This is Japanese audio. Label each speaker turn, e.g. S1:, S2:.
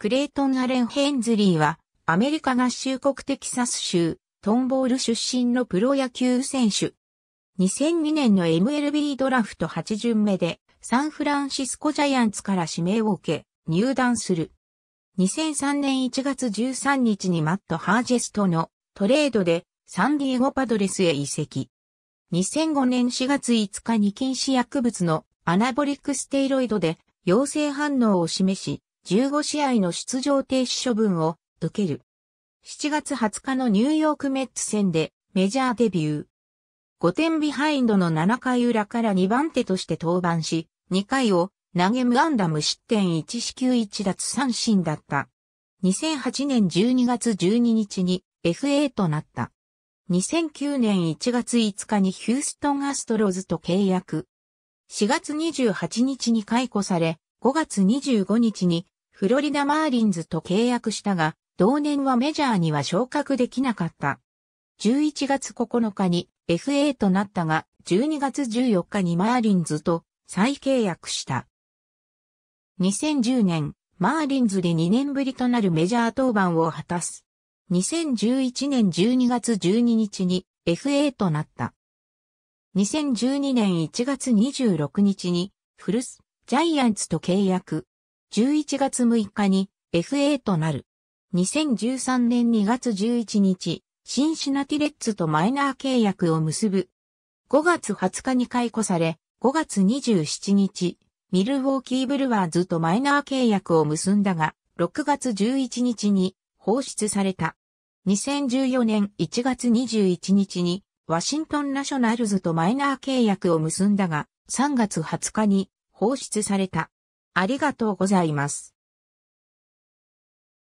S1: クレイトン・アレン・ヘンズリーは、
S2: アメリカ合衆国テキサス州、トンボール出身のプロ野球選手。2002年の MLB ドラフト8巡目で、サンフランシスコジャイアンツから指名を受け、入団する。2003年1月13日にマット・ハージェストのトレードでサンディエゴパドレスへ移籍。2005年4月5日に禁止薬物のアナボリックステイロイドで陽性反応を示し、15試合の出場停止処分を受ける。7月20日のニューヨークメッツ戦でメジャーデビュー。5点ビハインドの7回裏から2番手として登板し、2回を投げ無安打無失点1四球1奪三振だった。2008年12月12日に FA となった。2009年1月5日にヒューストンアストロズと契約。4月28日に解雇され、5月25日にフロリダマーリンズと契約したが、同年はメジャーには昇格できなかった。11月9日に FA となったが、12月14日にマーリンズと再契約した。2010年、マーリンズで2年ぶりとなるメジャー登板を果たす。2011年12月12日に FA となった。2012年1月26日に、フルス、ジャイアンツと契約。11月6日に FA となる。2013年2月11日、シンシナティレッツとマイナー契約を結ぶ。5月20日に解雇され、5月27日、ミルウォーキーブルワーズとマイナー契約を結んだが、6月11日に放出された。2014年1月21日に、ワシントンナショナルズとマイナー契約を結んだが、3月20日に放出され
S1: た。ありがとうございます。